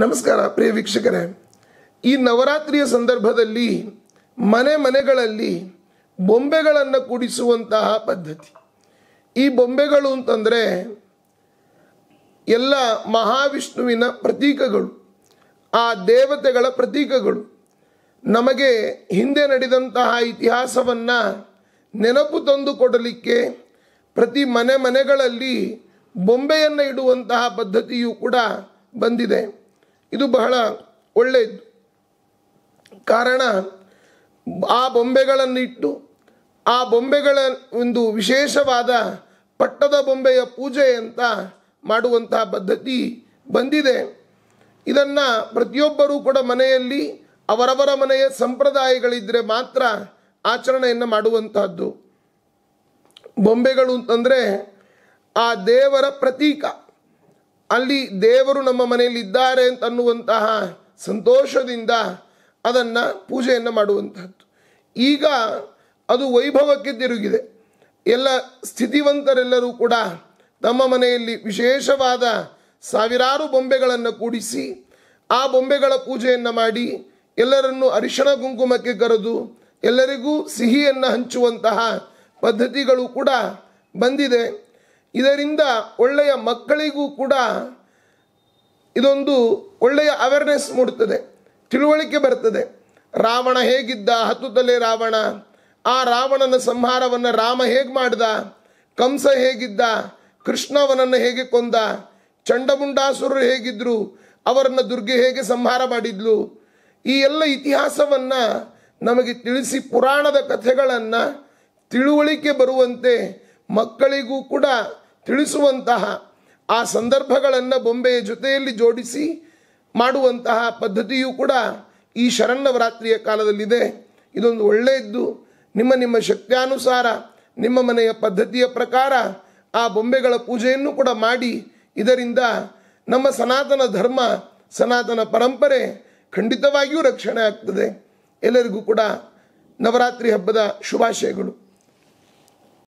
ನಮಸ್ಕಾರ ಪ್ರಿಯ ವೀಕ್ಷಕರೇ ಈ ನವರಾತ್ರಿಯ ಸಂದರ್ಭದಲ್ಲಿ ಮನೆ ಮನೆಗಳಲ್ಲಿ ಬೊಂಬೆಗಳನ್ನು ಕೂಡಿಸುವಂತಹ ಪದ್ಧತಿ ಈ ಬೊಂಬೆಗಳು ಅಂತಂದರೆ ಎಲ್ಲ ಮಹಾವಿಷ್ಣುವಿನ ಪ್ರತೀಕಗಳು ಆ ದೇವತೆಗಳ ಪ್ರತೀಕಗಳು ನಮಗೆ ಹಿಂದೆ ನಡೆದಂತಹ ಇತಿಹಾಸವನ್ನು ನೆನಪು ತಂದು ಕೊಡಲಿಕ್ಕೆ ಪ್ರತಿ ಮನೆ ಮನೆಗಳಲ್ಲಿ ಬೊಂಬೆಯನ್ನು ಇಡುವಂತಹ ಪದ್ಧತಿಯೂ ಕೂಡ ಬಂದಿದೆ ಇದು ಬಹಳ ಒಳ್ಳೆಯದು ಕಾರಣ ಆ ಬೊಂಬೆಗಳನ್ನು ಇಟ್ಟು ಆ ಬೊಂಬೆಗಳ ಒಂದು ವಿಶೇಷವಾದ ಪಟ್ಟದ ಬೊಂಬೆಯ ಪೂಜೆ ಅಂತ ಮಾಡುವಂತಹ ಪದ್ಧತಿ ಬಂದಿದೆ ಇದನ್ನು ಪ್ರತಿಯೊಬ್ಬರೂ ಕೂಡ ಮನೆಯಲ್ಲಿ ಅವರವರ ಮನೆಯ ಸಂಪ್ರದಾಯಗಳಿದ್ದರೆ ಮಾತ್ರ ಆಚರಣೆಯನ್ನು ಮಾಡುವಂತಹದ್ದು ಬೊಂಬೆಗಳು ಅಂತಂದರೆ ಆ ದೇವರ ಪ್ರತೀಕ ಅಲ್ಲಿ ದೇವರು ನಮ್ಮ ಮನೆಯಲ್ಲಿ ಇದ್ದಾರೆ ಅಂತ ಅನ್ನುವಂತಹ ಸಂತೋಷದಿಂದ ಅದನ್ನು ಪೂಜೆಯನ್ನು ಮಾಡುವಂಥದ್ದು ಈಗ ಅದು ವೈಭವಕ್ಕೆ ತಿರುಗಿದೆ ಎಲ್ಲ ಸ್ಥಿತಿವಂತರೆಲ್ಲರೂ ಕೂಡ ತಮ್ಮ ಮನೆಯಲ್ಲಿ ವಿಶೇಷವಾದ ಸಾವಿರಾರು ಬೊಂಬೆಗಳನ್ನು ಕೂಡಿಸಿ ಆ ಬೊಂಬೆಗಳ ಪೂಜೆಯನ್ನು ಮಾಡಿ ಎಲ್ಲರನ್ನು ಅರಿಶಿಣ ಕುಂಕುಮಕ್ಕೆ ಕರೆದು ಎಲ್ಲರಿಗೂ ಸಿಹಿಯನ್ನು ಹಂಚುವಂತಹ ಪದ್ಧತಿಗಳು ಕೂಡ ಬಂದಿದೆ ಇದರಿಂದ ಒಳ್ಳೆಯ ಮಕ್ಕಳಿಗೂ ಕೂಡ ಇದೊಂದು ಒಳ್ಳೆಯ ಅವೇರ್ನೆಸ್ ಮೂಡುತ್ತದೆ ತಿಳುವಳಿಕೆ ಬರ್ತದೆ ರಾವಣ ಹೇಗಿದ್ದ ಹತ್ತು ತಲೆ ರಾವಣ ಆ ರಾವಣನ ಸಂಹಾರವನ್ನು ರಾಮ ಹೇಗೆ ಮಾಡಿದ ಕಂಸ ಹೇಗಿದ್ದ ಕೃಷ್ಣವನನ್ನು ಹೇಗೆ ಕೊಂದ ಚಂಡಮುಂಡಾಸುರರು ಹೇಗಿದ್ದರು ಅವರನ್ನು ದುರ್ಗೆ ಹೇಗೆ ಸಂಹಾರ ಮಾಡಿದ್ಲು ಈ ಎಲ್ಲ ಇತಿಹಾಸವನ್ನು ನಮಗೆ ತಿಳಿಸಿ ಪುರಾಣದ ಕಥೆಗಳನ್ನು ತಿಳುವಳಿಕೆ ಬರುವಂತೆ ಮಕ್ಕಳಿಗೂ ಕೂಡ ತಿಳಿಸುವಂತಹ ಆ ಸಂದರ್ಭಗಳನ್ನು ಬೊಂಬೆಯ ಜೊತೆಯಲ್ಲಿ ಜೋಡಿಸಿ ಮಾಡುವಂತಹ ಪದ್ಧತಿಯೂ ಕೂಡ ಈ ಶರಣ್ಣವರಾತ್ರಿಯ ಕಾಲದಲ್ಲಿದೆ ಇದೊಂದು ಒಳ್ಳೆಯದ್ದು ನಿಮ್ಮ ನಿಮ್ಮ ಶಕ್ತ್ಯಾನುಸಾರ ನಿಮ್ಮ ಮನೆಯ ಪದ್ಧತಿಯ ಪ್ರಕಾರ ಆ ಬೊಂಬೆಗಳ ಪೂಜೆಯನ್ನು ಕೂಡ ಮಾಡಿ ಇದರಿಂದ ನಮ್ಮ ಸನಾತನ ಧರ್ಮ ಸನಾತನ ಪರಂಪರೆ ಖಂಡಿತವಾಗಿಯೂ ರಕ್ಷಣೆ ಆಗ್ತದೆ ಎಲ್ಲರಿಗೂ ಕೂಡ ನವರಾತ್ರಿ ಹಬ್ಬದ ಶುಭಾಶಯಗಳು